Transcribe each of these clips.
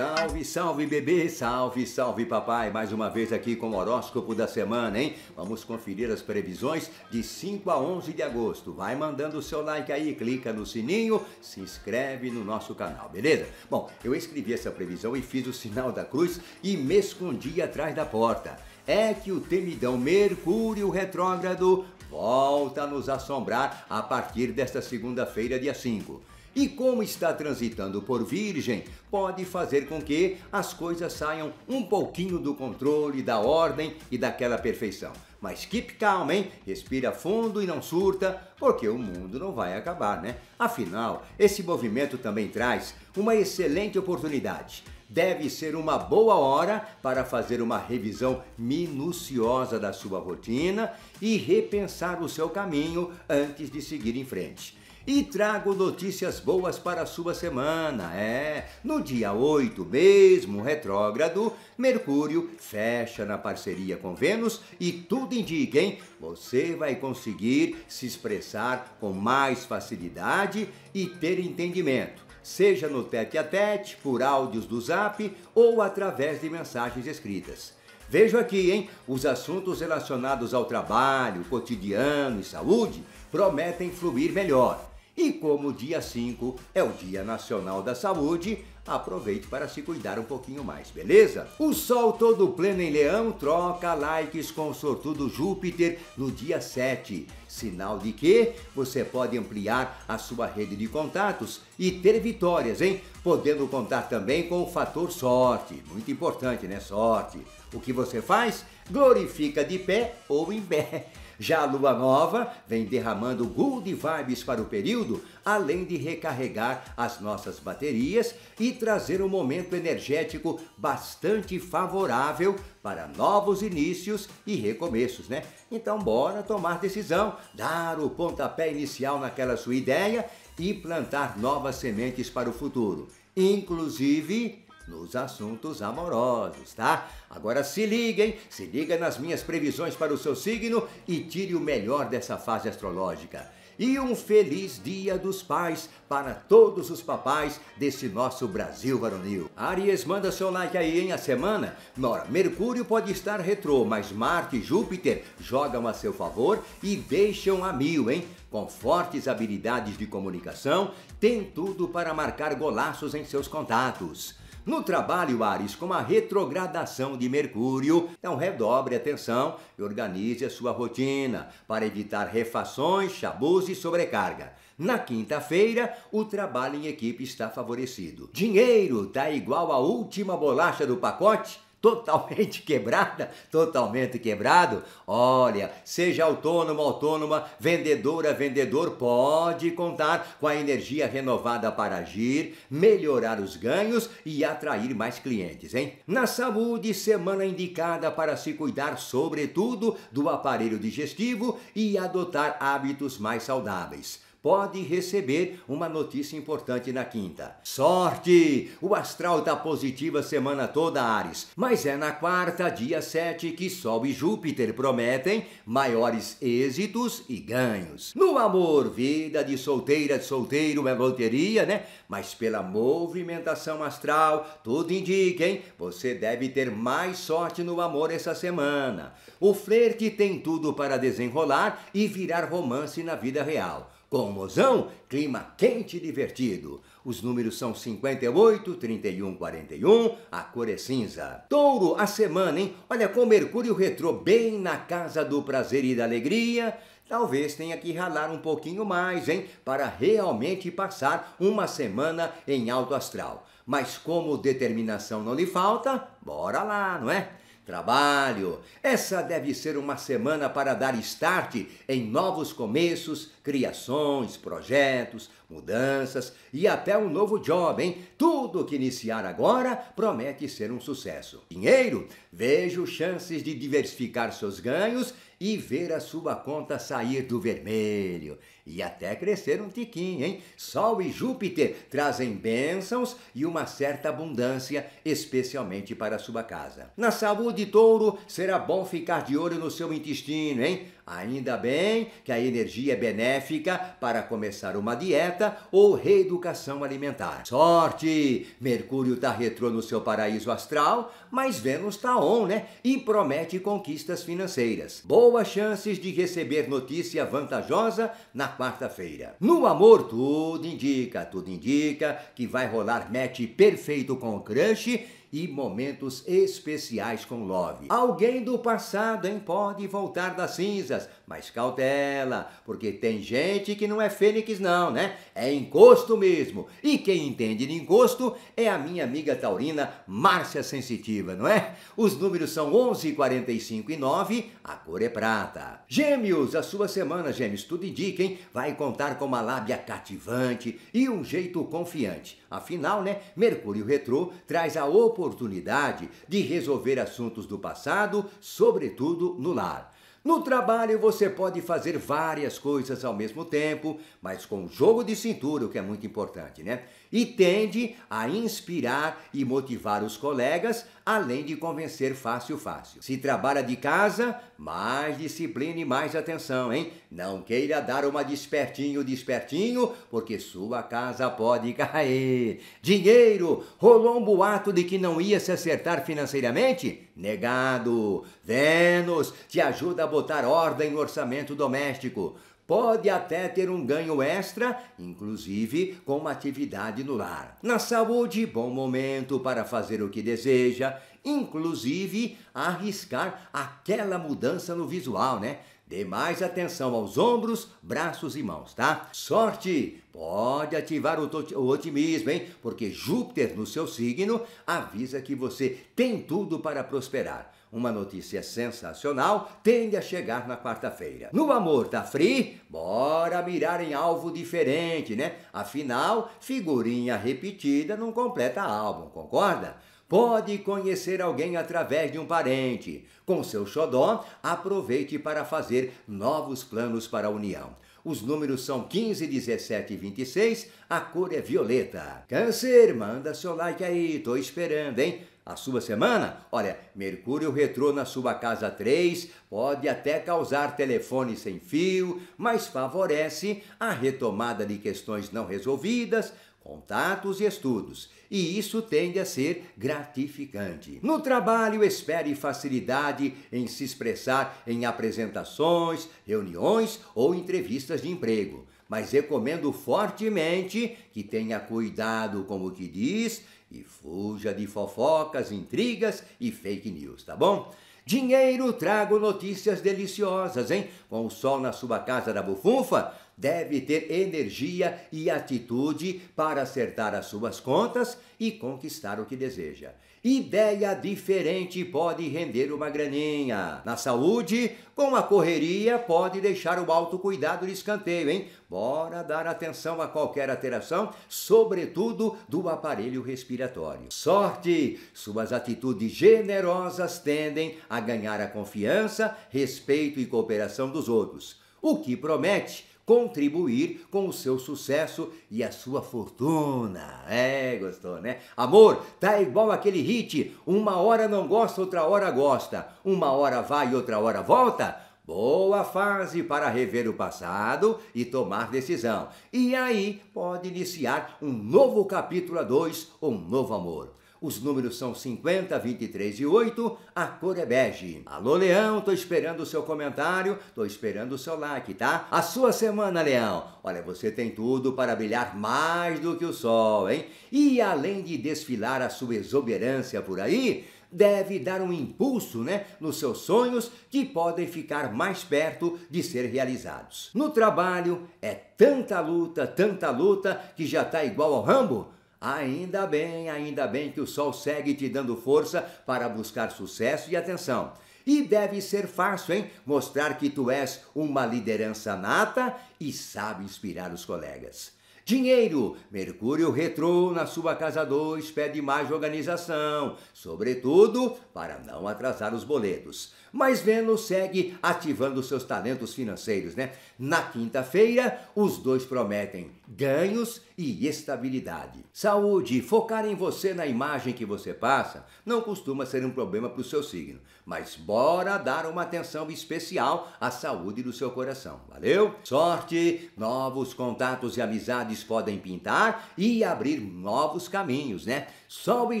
Salve, salve bebê, salve, salve papai. Mais uma vez aqui com o horóscopo da semana, hein? Vamos conferir as previsões de 5 a 11 de agosto. Vai mandando o seu like aí, clica no sininho, se inscreve no nosso canal, beleza? Bom, eu escrevi essa previsão e fiz o sinal da cruz e me escondi atrás da porta é que o temidão Mercúrio retrógrado volta a nos assombrar a partir desta segunda-feira, dia 5. E como está transitando por Virgem, pode fazer com que as coisas saiam um pouquinho do controle, da ordem e daquela perfeição. Mas keep calm, hein? Respira fundo e não surta, porque o mundo não vai acabar, né? Afinal, esse movimento também traz uma excelente oportunidade deve ser uma boa hora para fazer uma revisão minuciosa da sua rotina e repensar o seu caminho antes de seguir em frente. E trago notícias boas para a sua semana. É, no dia 8 mesmo, retrógrado, Mercúrio fecha na parceria com Vênus e tudo indica, hein? Você vai conseguir se expressar com mais facilidade e ter entendimento seja no tete a tete, por áudios do zap ou através de mensagens escritas. Vejo aqui, hein? Os assuntos relacionados ao trabalho, cotidiano e saúde prometem fluir melhor. E como dia 5 é o Dia Nacional da Saúde, aproveite para se cuidar um pouquinho mais, beleza? O Sol todo pleno em Leão troca likes com o sortudo Júpiter no dia 7, sinal de que você pode ampliar a sua rede de contatos e ter vitórias, hein? Podendo contar também com o fator sorte, muito importante, né? Sorte. O que você faz? Glorifica de pé ou em pé. Já a lua nova vem derramando good vibes para o período, além de recarregar as nossas baterias e trazer um momento energético bastante favorável para novos inícios e recomeços, né? Então bora tomar decisão, dar o pontapé inicial naquela sua ideia e plantar novas sementes para o futuro, inclusive nos assuntos amorosos, tá? Agora se liguem, se liga nas minhas previsões para o seu signo e tire o melhor dessa fase astrológica. E um feliz Dia dos Pais para todos os papais desse nosso Brasil varonil. Aries, manda seu like aí, hein? A semana? Nora, Mercúrio pode estar retrô, mas Marte e Júpiter jogam a seu favor e deixam a mil, hein? com fortes habilidades de comunicação, tem tudo para marcar golaços em seus contatos. No trabalho, Ares, com a retrogradação de Mercúrio, então redobre atenção e organize a sua rotina para evitar refações, chabus e sobrecarga. Na quinta-feira, o trabalho em equipe está favorecido. Dinheiro está igual à última bolacha do pacote totalmente quebrada, totalmente quebrado, olha, seja autônomo, autônoma, vendedora, vendedor, pode contar com a energia renovada para agir, melhorar os ganhos e atrair mais clientes, hein? Na saúde, semana indicada para se cuidar, sobretudo, do aparelho digestivo e adotar hábitos mais saudáveis pode receber uma notícia importante na quinta. Sorte! O astral está positivo a semana toda, Ares. Mas é na quarta, dia 7, que Sol e Júpiter prometem maiores êxitos e ganhos. No amor, vida de solteira de solteiro é loteria, né? Mas pela movimentação astral, tudo indica, hein? Você deve ter mais sorte no amor essa semana. O flerte tem tudo para desenrolar e virar romance na vida real. Com o Mozão, clima quente e divertido. Os números são 58, 31, 41, a cor é cinza. Touro, a semana, hein? Olha, com Mercúrio retrô bem na casa do prazer e da alegria, talvez tenha que ralar um pouquinho mais, hein? Para realmente passar uma semana em alto astral. Mas como determinação não lhe falta, bora lá, não é? Trabalho. Essa deve ser uma semana para dar start em novos começos, criações, projetos, mudanças e até um novo job, hein? Tudo que iniciar agora promete ser um sucesso. Dinheiro? Vejo chances de diversificar seus ganhos e ver a sua conta sair do vermelho e até crescer um tiquinho, hein? Sol e Júpiter trazem bênçãos e uma certa abundância, especialmente para a sua casa. Na saúde, touro, será bom ficar de olho no seu intestino, hein? Ainda bem que a energia é benéfica para começar uma dieta ou reeducação alimentar. Sorte! Mercúrio está retrô no seu paraíso astral, mas Vênus está on, né? E promete conquistas financeiras. Boas chances de receber notícia vantajosa na quarta-feira. No amor, tudo indica, tudo indica que vai rolar match perfeito com o crush e momentos especiais com Love. Alguém do passado, hein, pode voltar das cinzas, mas cautela, porque tem gente que não é fênix não, né? É encosto mesmo. E quem entende de encosto é a minha amiga taurina Márcia Sensitiva, não é? Os números são 11, 45 e 9, a cor é prata. Gêmeos, a sua semana, Gêmeos, tudo indica, hein? Vai contar com uma lábia cativante e um jeito confiante. Afinal, né, Mercúrio Retrô traz a oportunidade de resolver assuntos do passado, sobretudo no lar. No trabalho você pode fazer várias coisas ao mesmo tempo, mas com jogo de cintura, o que é muito importante, né? e tende a inspirar e motivar os colegas, além de convencer fácil fácil. Se trabalha de casa, mais disciplina e mais atenção, hein? Não queira dar uma despertinho despertinho, porque sua casa pode cair. Dinheiro, rolou um boato de que não ia se acertar financeiramente? Negado. Vênus te ajuda a botar ordem no orçamento doméstico. Pode até ter um ganho extra, inclusive com uma atividade no lar. Na saúde, bom momento para fazer o que deseja, inclusive arriscar aquela mudança no visual, né? Dê mais atenção aos ombros, braços e mãos, tá? Sorte! Pode ativar o, o, otimismo, hein? Porque Júpiter, no seu signo, avisa que você tem tudo para prosperar uma notícia sensacional tende a chegar na quarta-feira. No amor tá free? Bora mirar em alvo diferente, né? Afinal, figurinha repetida não completa álbum, concorda? Pode conhecer alguém através de um parente. Com seu xodó, aproveite para fazer novos planos para a união. Os números são 15, 17 e 26. A cor é violeta. Câncer, manda seu like aí. Tô esperando, hein? a sua semana? Olha, Mercúrio retrô na sua casa 3 pode até causar telefone sem fio, mas favorece a retomada de questões não resolvidas, contatos e estudos, e isso tende a ser gratificante. No trabalho, espere facilidade em se expressar em apresentações, reuniões ou entrevistas de emprego, mas recomendo fortemente que tenha cuidado com o que diz e fuja de fofocas, intrigas e fake news, tá bom? Dinheiro, trago notícias deliciosas, hein? Com o sol na sua casa da bufunfa, deve ter energia e atitude para acertar as suas contas e conquistar o que deseja. Ideia diferente pode render uma graninha. Na saúde, com a correria, pode deixar o autocuidado de escanteio, hein? Bora dar atenção a qualquer alteração, sobretudo do aparelho respiratório. Sorte! Suas atitudes generosas tendem a ganhar a confiança, respeito e cooperação dos outros. O que promete contribuir com o seu sucesso e a sua fortuna. É, gostou, né? Amor, tá igual aquele hit: uma hora não gosta, outra hora gosta, uma hora vai e outra hora volta. Boa fase para rever o passado e tomar decisão. E aí pode iniciar um novo capítulo a dois, um novo amor. Os números são 50, 23 e 8. A cor é bege. Alô, Leão, tô esperando o seu comentário, tô esperando o seu like, tá? A sua semana, Leão. Olha, você tem tudo para brilhar mais do que o sol, hein? E além de desfilar a sua exuberância por aí, deve dar um impulso né, nos seus sonhos que podem ficar mais perto de ser realizados. No trabalho, é tanta luta, tanta luta, que já está igual ao Rambo Ainda bem, ainda bem que o sol segue te dando força para buscar sucesso e atenção. E deve ser fácil, hein? Mostrar que tu és uma liderança nata e sabe inspirar os colegas. Dinheiro, Mercúrio retrô na sua casa 2 pede mais organização, sobretudo para não atrasar os boletos mas Vênus segue ativando seus talentos financeiros, né? Na quinta-feira, os dois prometem ganhos e estabilidade. Saúde, focar em você na imagem que você passa, não costuma ser um problema para o seu signo, mas bora dar uma atenção especial à saúde do seu coração, valeu? Sorte, novos contatos e amizades podem pintar e abrir novos caminhos, né? Sol e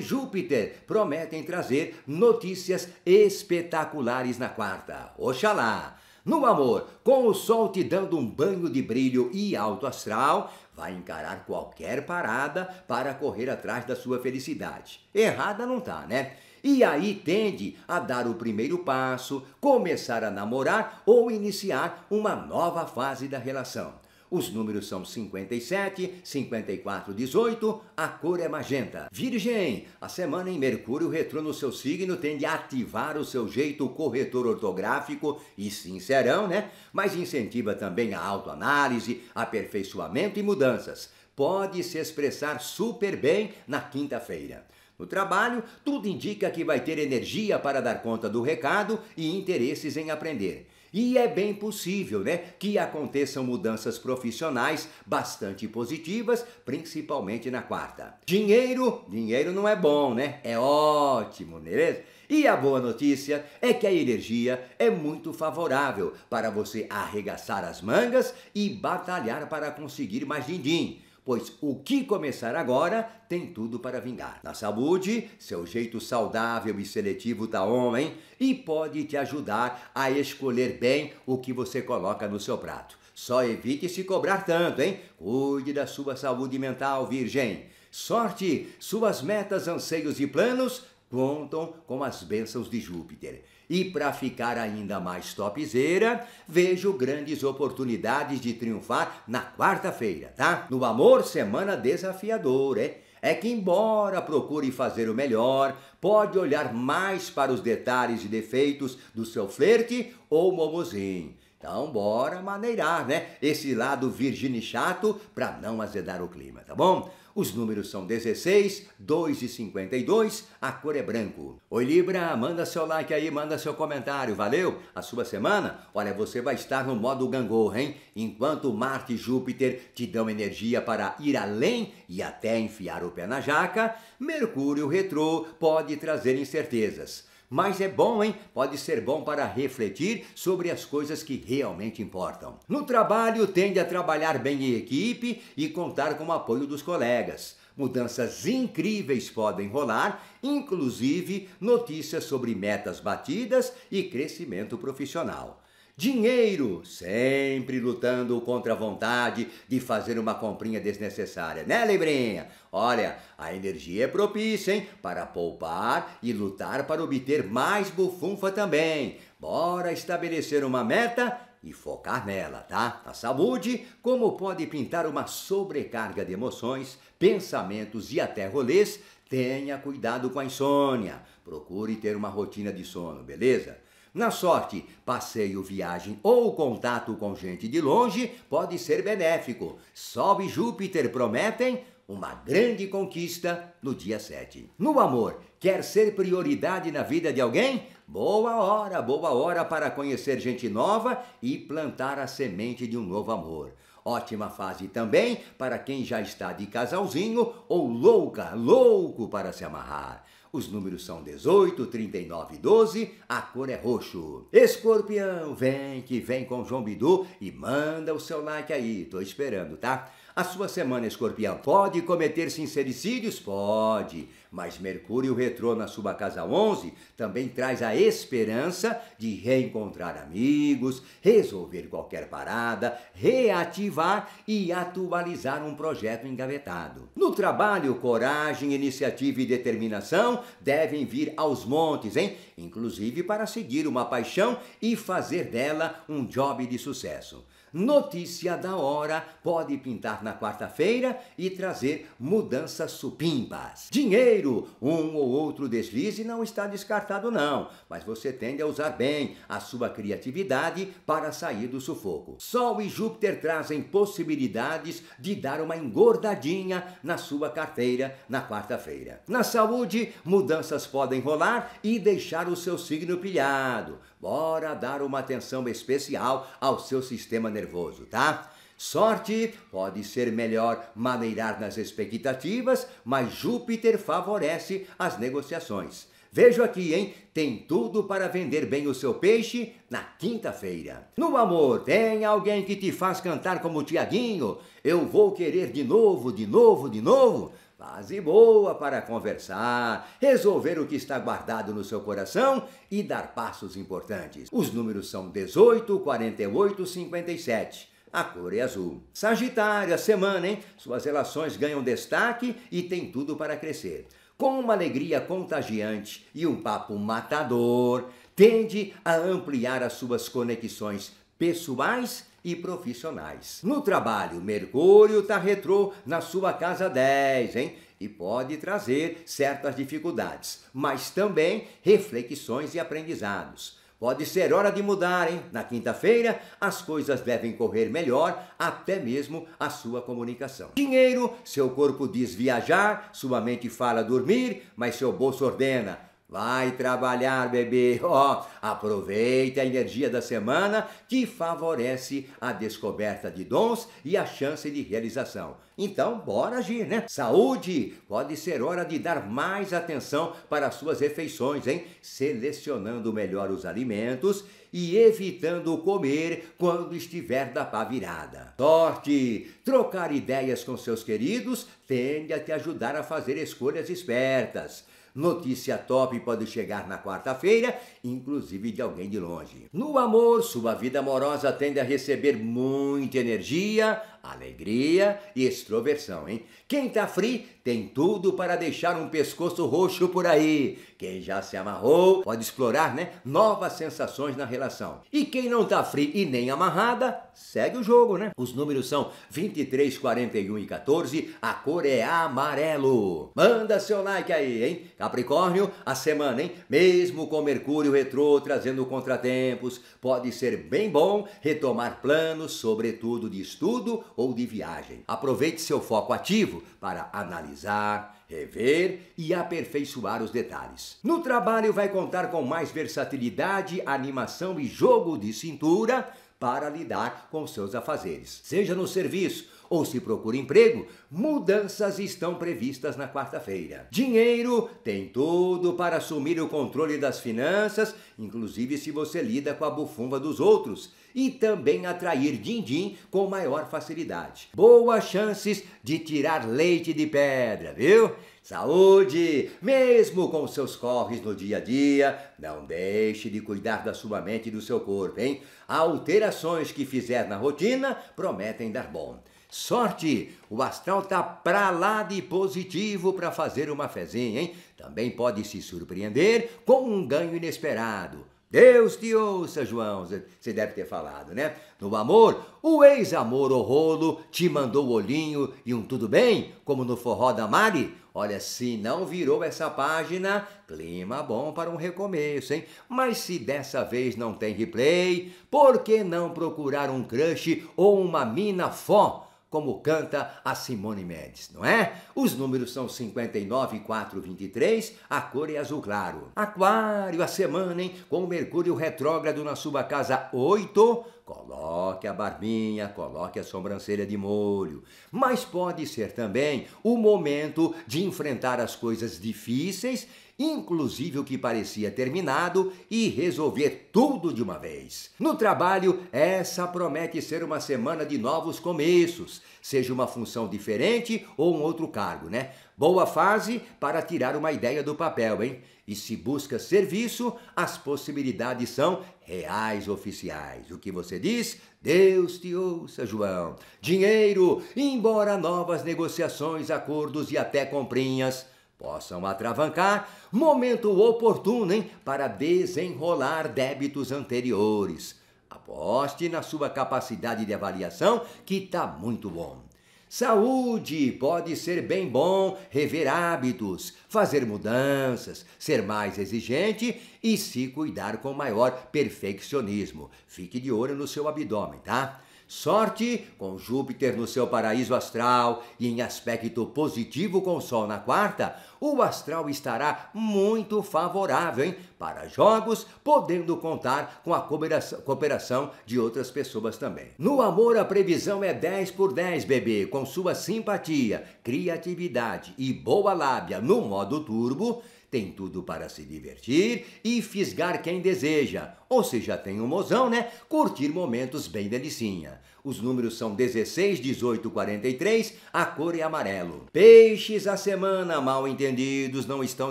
Júpiter prometem trazer notícias espetaculares na quarta. Oxalá! No amor, com o sol te dando um banho de brilho e alto astral, vai encarar qualquer parada para correr atrás da sua felicidade. Errada não tá, né? E aí tende a dar o primeiro passo, começar a namorar ou iniciar uma nova fase da relação. Os números são 57, 54, 18, a cor é magenta. Virgem, a semana em Mercúrio retrô no seu signo tende a ativar o seu jeito corretor ortográfico e sincerão, né? Mas incentiva também a autoanálise, aperfeiçoamento e mudanças. Pode se expressar super bem na quinta-feira. No trabalho, tudo indica que vai ter energia para dar conta do recado e interesses em aprender. E é bem possível, né, que aconteçam mudanças profissionais bastante positivas, principalmente na quarta. Dinheiro, dinheiro não é bom, né? É ótimo, né, beleza? E a boa notícia é que a energia é muito favorável para você arregaçar as mangas e batalhar para conseguir mais din-din pois o que começar agora tem tudo para vingar. Na saúde, seu jeito saudável e seletivo tá homem e pode te ajudar a escolher bem o que você coloca no seu prato. Só evite se cobrar tanto, hein? Cuide da sua saúde mental, virgem. Sorte, suas metas, anseios e planos contam com as bênçãos de Júpiter. E para ficar ainda mais topzeira, vejo grandes oportunidades de triunfar na quarta-feira, tá? No amor, semana desafiadora, é? É que, embora procure fazer o melhor, pode olhar mais para os detalhes e defeitos do seu flerte ou momozinho. Então, bora maneirar, né? Esse lado virgine chato para não azedar o clima, tá bom? Os números são 16, 2 e 52, a cor é branco. Oi Libra, manda seu like aí, manda seu comentário, valeu? A sua semana? Olha, você vai estar no modo gangorra, hein? Enquanto Marte e Júpiter te dão energia para ir além e até enfiar o pé na jaca, Mercúrio retrô pode trazer incertezas. Mas é bom, hein? Pode ser bom para refletir sobre as coisas que realmente importam. No trabalho, tende a trabalhar bem em equipe e contar com o apoio dos colegas. Mudanças incríveis podem rolar, inclusive notícias sobre metas batidas e crescimento profissional. Dinheiro, sempre lutando contra a vontade de fazer uma comprinha desnecessária, né, Lebrinha? Olha, a energia é propícia, hein? Para poupar e lutar para obter mais bufunfa também. Bora estabelecer uma meta e focar nela, tá? A saúde, como pode pintar uma sobrecarga de emoções, pensamentos e até rolês, tenha cuidado com a insônia. Procure ter uma rotina de sono, beleza? Na sorte, passeio, viagem ou contato com gente de longe pode ser benéfico. Sol e Júpiter prometem uma grande conquista no dia 7. No amor, quer ser prioridade na vida de alguém? Boa hora, boa hora para conhecer gente nova e plantar a semente de um novo amor. Ótima fase também para quem já está de casalzinho ou louca, louco para se amarrar. Os números são 18, 39 e 12. A cor é roxo. Escorpião, vem que vem com João Bidu e manda o seu like aí. Tô esperando, tá? A sua semana, escorpião, pode cometer sincericídios? Pode. Mas Mercúrio retrô na sua casa 11 também traz a esperança de reencontrar amigos, resolver qualquer parada, reativar e atualizar um projeto engavetado. No trabalho, coragem, iniciativa e determinação devem vir aos montes, hein? Inclusive para seguir uma paixão e fazer dela um job de sucesso. Notícia da hora pode pintar na quarta-feira e trazer mudanças supimpas. Dinheiro um ou outro deslize não está descartado, não, mas você tende a usar bem a sua criatividade para sair do sufoco. Sol e Júpiter trazem possibilidades de dar uma engordadinha na sua carteira na quarta-feira. Na saúde, mudanças podem rolar e deixar o seu signo pilhado. Bora dar uma atenção especial ao seu sistema nervoso, tá? Sorte pode ser melhor maneirar nas expectativas, mas Júpiter favorece as negociações. Vejo aqui, hein? Tem tudo para vender bem o seu peixe na quinta-feira. No amor, tem alguém que te faz cantar como o Tiaguinho? Eu vou querer de novo, de novo, de novo? Fase boa para conversar, resolver o que está guardado no seu coração e dar passos importantes. Os números são 18, 48, 57 a cor é azul. Sagitário, a semana, hein? Suas relações ganham destaque e tem tudo para crescer. Com uma alegria contagiante e um papo matador, tende a ampliar as suas conexões pessoais e profissionais. No trabalho, Mercúrio está retrô na sua casa 10, hein? E pode trazer certas dificuldades, mas também reflexões e aprendizados. Pode ser hora de mudar, hein? Na quinta-feira, as coisas devem correr melhor, até mesmo a sua comunicação. Dinheiro, seu corpo diz viajar, sua mente fala dormir, mas seu bolso ordena Vai trabalhar, bebê. Ó, oh, aproveite a energia da semana que favorece a descoberta de dons e a chance de realização. Então, bora agir, né? Saúde! Pode ser hora de dar mais atenção para suas refeições, hein? Selecionando melhor os alimentos e evitando comer quando estiver da pá virada. Sorte! Trocar ideias com seus queridos tende a te ajudar a fazer escolhas espertas. Notícia top pode chegar na quarta-feira, inclusive de alguém de longe. No amor, sua vida amorosa tende a receber muita energia, Alegria e extroversão, hein? Quem tá free tem tudo para deixar um pescoço roxo por aí. Quem já se amarrou pode explorar, né, novas sensações na relação. E quem não tá free e nem amarrada, segue o jogo, né? Os números são 23, 41 e 14, a cor é amarelo. Manda seu like aí, hein? Capricórnio, a semana, hein? Mesmo com Mercúrio retrô trazendo contratempos, pode ser bem bom retomar planos, sobretudo de estudo ou de viagem. Aproveite seu foco ativo para analisar, rever e aperfeiçoar os detalhes. No trabalho vai contar com mais versatilidade, animação e jogo de cintura para lidar com seus afazeres. Seja no serviço ou se procura emprego, mudanças estão previstas na quarta-feira. Dinheiro tem tudo para assumir o controle das finanças, inclusive se você lida com a bufumba dos outros e também atrair din-din com maior facilidade. Boas chances de tirar leite de pedra, viu? Saúde! Mesmo com seus corres no dia a dia, não deixe de cuidar da sua mente e do seu corpo, hein? Alterações que fizer na rotina prometem dar bom. Sorte! O astral tá pra lá de positivo para fazer uma fezinha, hein? Também pode se surpreender com um ganho inesperado. Deus te ouça, João, você deve ter falado, né? No amor, o ex-amor o rolo te mandou o olhinho e um tudo bem, como no forró da Mari. Olha, se não virou essa página, clima bom para um recomeço, hein? Mas se dessa vez não tem replay, por que não procurar um crush ou uma mina fó? como canta a Simone Mendes, não é? Os números são 59 e 4, 23, a cor é azul claro. Aquário, a semana, hein? Com o Mercúrio retrógrado na sua casa 8, coloque a barbinha, coloque a sobrancelha de molho. Mas pode ser também o momento de enfrentar as coisas difíceis inclusive o que parecia terminado, e resolver tudo de uma vez. No trabalho, essa promete ser uma semana de novos começos, seja uma função diferente ou um outro cargo, né? Boa fase para tirar uma ideia do papel, hein? E se busca serviço, as possibilidades são reais oficiais. O que você diz? Deus te ouça, João. Dinheiro, embora novas negociações, acordos e até comprinhas possam atravancar momento oportuno hein, para desenrolar débitos anteriores. Aposte na sua capacidade de avaliação, que tá muito bom. Saúde pode ser bem bom rever hábitos, fazer mudanças, ser mais exigente e se cuidar com maior perfeccionismo. Fique de olho no seu abdômen, tá? Sorte com Júpiter no seu paraíso astral e em aspecto positivo com o Sol na quarta, o astral estará muito favorável hein? para jogos, podendo contar com a cooperação de outras pessoas também. No amor, a previsão é 10 por 10, bebê, com sua simpatia, criatividade e boa lábia no modo turbo tem tudo para se divertir e fisgar quem deseja, ou se já tem um mozão, né? Curtir momentos bem delicinha os números são 16, 18, 43, a cor é amarelo. Peixes, a semana, mal entendidos, não estão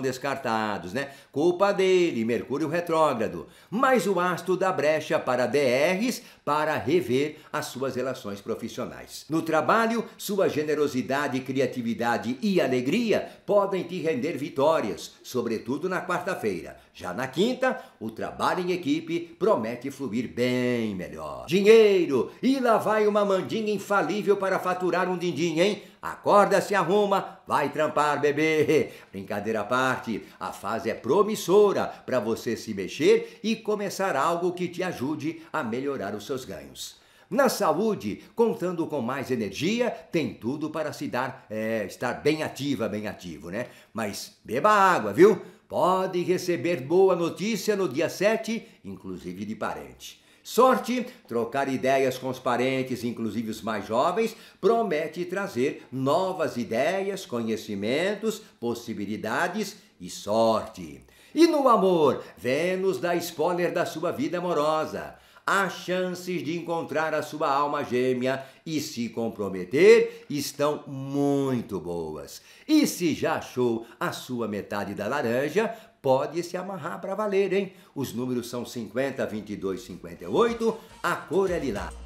descartados, né? Culpa dele, Mercúrio retrógrado. Mas o astro da brecha para DRs para rever as suas relações profissionais. No trabalho, sua generosidade, criatividade e alegria podem te render vitórias, sobretudo na quarta-feira. Já na quinta, o trabalho em equipe promete fluir bem melhor. Dinheiro e lavagem vai uma mandinga infalível para faturar um dindim, hein? Acorda, se arruma, vai trampar, bebê. Brincadeira à parte, a fase é promissora para você se mexer e começar algo que te ajude a melhorar os seus ganhos. Na saúde, contando com mais energia, tem tudo para se dar, é, estar bem ativa, bem ativo, né? Mas beba água, viu? Pode receber boa notícia no dia 7, inclusive de parente. Sorte, trocar ideias com os parentes, inclusive os mais jovens, promete trazer novas ideias, conhecimentos, possibilidades e sorte. E no amor, Vênus dá spoiler da sua vida amorosa as chances de encontrar a sua alma gêmea e se comprometer estão muito boas. E se já achou a sua metade da laranja, pode se amarrar para valer, hein? Os números são 50, 22, 58, a cor é lilás.